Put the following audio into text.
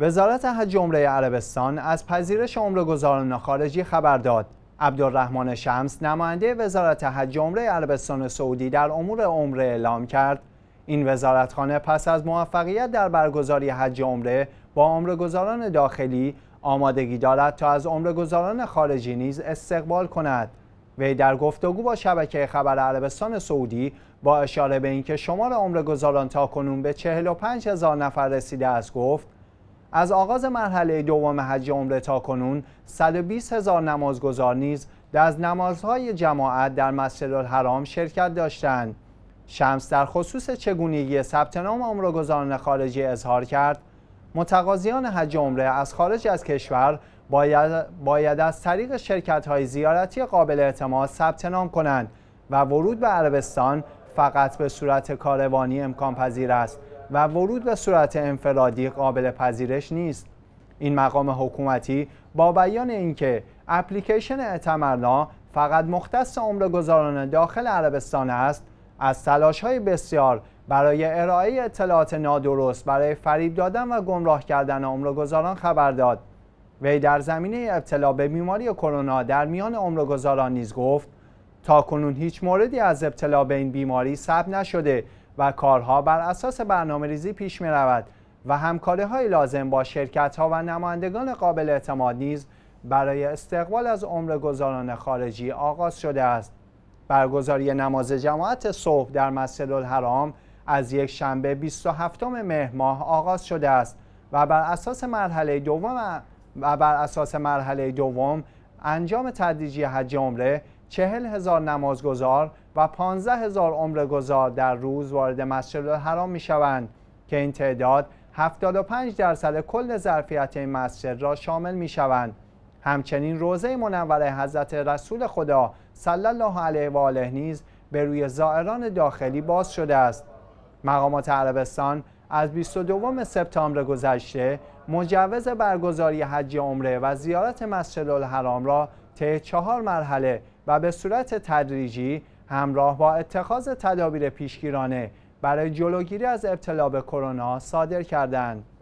وزارت حج عمره عربستان از پذیرش عمره خارجی خبر داد. عبدالرحمن شمس نماینده وزارت حج عمره عربستان سعودی در امور عمره اعلام کرد این وزارتخانه پس از موفقیت در برگزاری حج عمره با عمرهگذاران داخلی آمادگی دارد تا از عمرهگذاران خارجی نیز استقبال کند وی در گفتگو با شبکه خبر عربستان سعودی با اشاره به اینکه شمار عمرهگذاران تا کنون به 45,000 نفر رسیده است گفت از آغاز مرحله دوم حج عمره تا کنون 120 هزار نمازگزار نیز در نمازهای جماعت در مسجد الحرام شرکت داشتند. شمس در خصوص چگونگی ثبت نام گزاران خارجی اظهار کرد متقاضیان حج عمره از خارج از کشور باید, باید از طریق شرکت های زیارتی قابل اعتماد ثبت نام کنند و ورود به عربستان فقط به صورت کاروانی امکان پذیر است و ورود به صورت انفرادی قابل پذیرش نیست این مقام حکومتی با بیان اینکه اپلیکیشن اعتمرنا فقط مختص گذاران داخل عربستان است از تلاش های بسیار برای ارائه اطلاعات نادرست برای فریب دادن و گمراه کردن گذاران خبر داد وی در زمینه ابتلا به بیماری کرونا در میان گذاران نیز گفت تا کنون هیچ موردی از ابتلا به این بیماری ثبت نشده و کارها بر اساس برنامه ریزی پیش می رود و همکاره های لازم با شرکت ها و نمایندگان قابل اعتماد نیز برای استقبال از عمر گذاران خارجی آغاز شده است. برگزاری نماز جماعت صبح در مسجد الحرام از یک شنبه 27 مهر ماه آغاز شده است و بر اساس مرحله دوم و بر اساس مرحله دوم انجام تدریجی حج عمره چهل هزار نمازگزار و پانزه هزار عمرگزار در روز وارد مسجد الحرام می شوند که این تعداد 75 درصد کل ظرفیت این مسجد را شامل می شوند. همچنین روزه منور حضرت رسول خدا صلی الله علیه و آله نیز به روی زائران داخلی باز شده است. مقامات عربستان از 22 سپتامبر گذشته مجوز برگزاری حج عمره و زیارت مسجد الحرام را طی چهار مرحله و به صورت تدریجی همراه با اتخاذ تدابیر پیشگیرانه برای جلوگیری از ابتلا به کرونا صادر کردند.